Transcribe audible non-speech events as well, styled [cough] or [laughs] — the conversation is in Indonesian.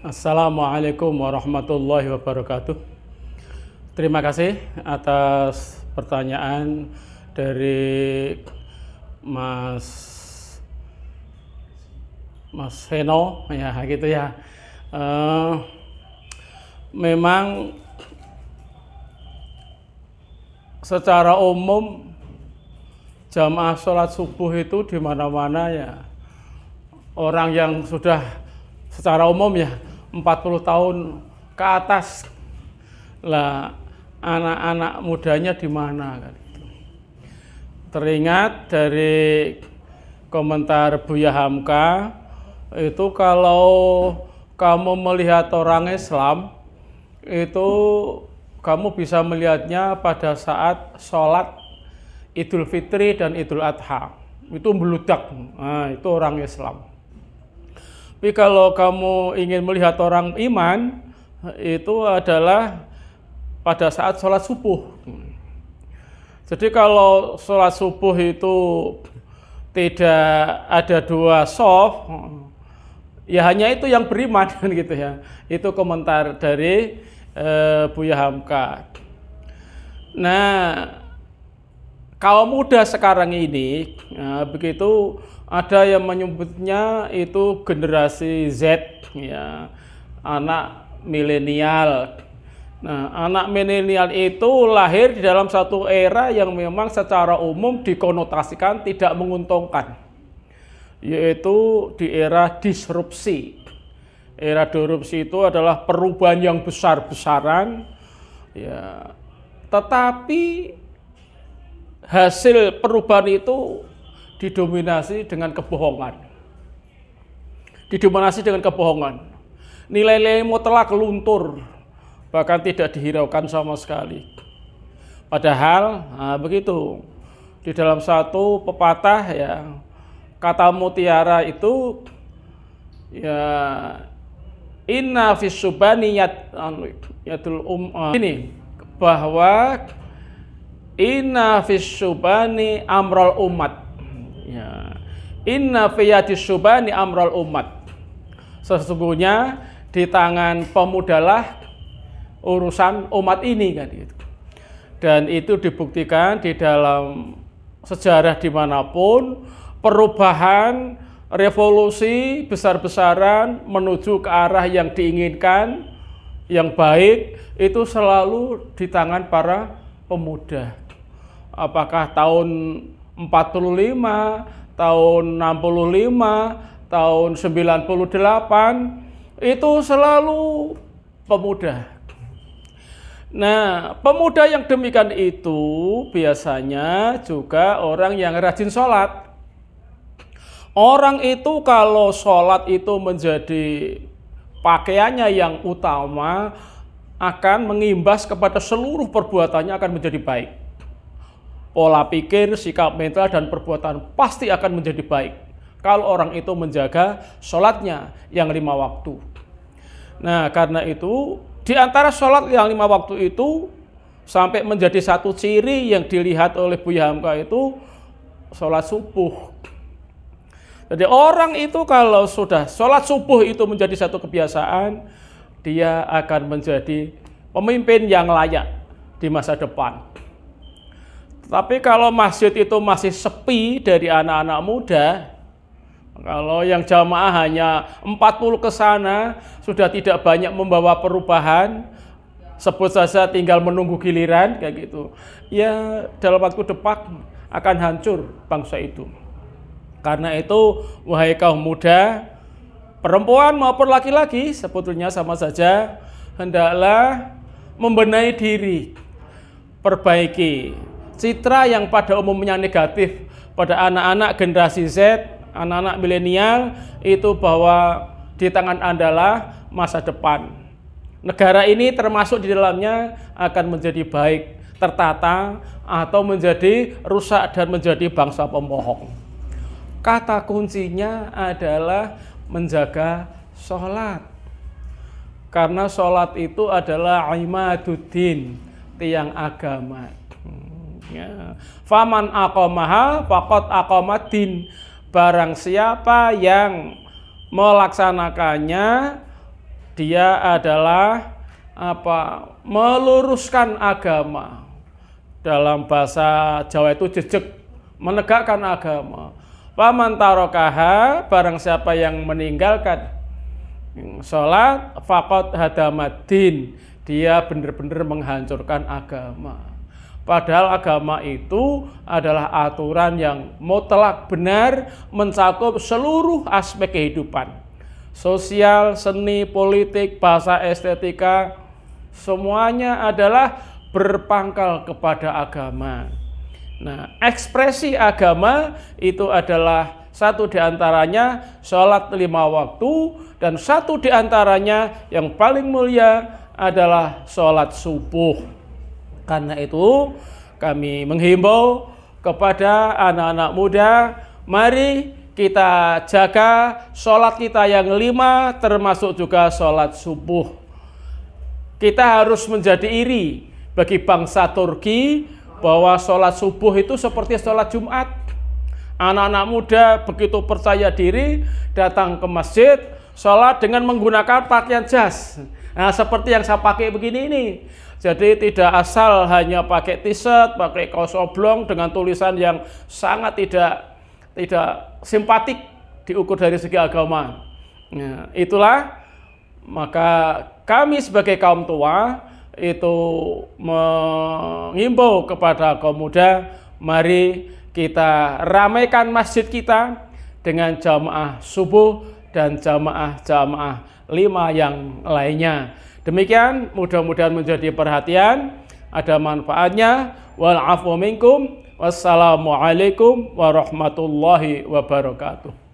Assalamualaikum warahmatullahi wabarakatuh. Terima kasih atas pertanyaan dari Mas Mas Heno ya gitu ya. Uh, memang secara umum jamaah sholat subuh itu di mana-mana ya orang yang sudah secara umum ya 40 tahun ke atas lah anak-anak mudanya di mana kan? Teringat dari komentar Buya Hamka itu kalau kamu melihat orang Islam itu kamu bisa melihatnya pada saat sholat Idul Fitri dan Idul Adha itu meludak nah, itu orang Islam tapi kalau kamu ingin melihat orang iman, itu adalah pada saat sholat subuh. Jadi kalau sholat subuh itu tidak ada dua soft, ya hanya itu yang beriman [laughs] gitu ya. Itu komentar dari e, Buya Hamka. Nah, kaum muda sekarang ini uh, begitu ada yang menyebutnya itu generasi Z ya anak milenial nah anak milenial itu lahir di dalam satu era yang memang secara umum dikonotasikan tidak menguntungkan yaitu di era disrupsi era disrupsi itu adalah perubahan yang besar-besaran ya tetapi hasil perubahan itu didominasi dengan kebohongan. Didominasi dengan kebohongan. Nilai-nilai mutlak luntur, bahkan tidak dihiraukan sama sekali. Padahal nah begitu di dalam satu pepatah ya kata mutiara itu ya inna fisubani yadul anu um uh, ini bahwa Inna fis subani amrol umat. Ya. Inna fiyati subani amrol umat. Sesungguhnya di tangan pemudalah urusan umat ini kan gitu. Dan itu dibuktikan di dalam sejarah dimanapun perubahan revolusi besar-besaran menuju ke arah yang diinginkan yang baik itu selalu di tangan para pemuda apakah tahun 45, tahun 65, tahun 98 itu selalu pemuda. Nah, pemuda yang demikian itu biasanya juga orang yang rajin sholat. Orang itu kalau sholat itu menjadi pakaiannya yang utama akan mengimbas kepada seluruh perbuatannya akan menjadi baik pola pikir, sikap mental, dan perbuatan pasti akan menjadi baik. Kalau orang itu menjaga sholatnya yang lima waktu. Nah, karena itu di antara sholat yang lima waktu itu sampai menjadi satu ciri yang dilihat oleh Buya Hamka itu sholat subuh. Jadi orang itu kalau sudah sholat subuh itu menjadi satu kebiasaan, dia akan menjadi pemimpin yang layak di masa depan. Tapi kalau masjid itu masih sepi dari anak-anak muda, kalau yang jamaah hanya 40 ke sana, sudah tidak banyak membawa perubahan, sebut saja tinggal menunggu giliran, kayak gitu. Ya dalam waktu depan akan hancur bangsa itu. Karena itu, wahai kaum muda, perempuan maupun laki-laki sebetulnya sama saja, hendaklah membenahi diri, perbaiki citra yang pada umumnya negatif pada anak-anak generasi Z, anak-anak milenial itu bahwa di tangan anda Andalah masa depan. Negara ini termasuk di dalamnya akan menjadi baik, tertata atau menjadi rusak dan menjadi bangsa pembohong. Kata kuncinya adalah menjaga sholat. Karena sholat itu adalah imaduddin, tiang agama. Ya. Faman akomaha fakot akomadin. Barang siapa yang melaksanakannya, dia adalah apa meluruskan agama. Dalam bahasa Jawa itu jejek, menegakkan agama. Faman tarokaha, barang siapa yang meninggalkan sholat, fakot hadamadin. Dia benar-benar menghancurkan agama. Padahal agama itu adalah aturan yang mutlak benar mencakup seluruh aspek kehidupan. Sosial, seni, politik, bahasa estetika, semuanya adalah berpangkal kepada agama. Nah, ekspresi agama itu adalah satu di antaranya sholat lima waktu dan satu di antaranya yang paling mulia adalah sholat subuh. Karena itu kami menghimbau kepada anak-anak muda, mari kita jaga sholat kita yang lima termasuk juga sholat subuh. Kita harus menjadi iri bagi bangsa Turki bahwa sholat subuh itu seperti sholat Jumat. Anak-anak muda begitu percaya diri datang ke masjid, sholat dengan menggunakan pakaian jas. Nah, seperti yang saya pakai begini ini. Jadi tidak asal hanya pakai t-shirt, pakai kaos oblong dengan tulisan yang sangat tidak tidak simpatik diukur dari segi agama. Nah, itulah maka kami sebagai kaum tua itu mengimbau kepada kaum muda, mari kita ramaikan masjid kita dengan jamaah subuh dan jamaah-jamaah lima yang lainnya. Demikian mudah-mudahan menjadi perhatian, ada manfaatnya. Wal'afu minkum. Wassalamualaikum warahmatullahi wabarakatuh.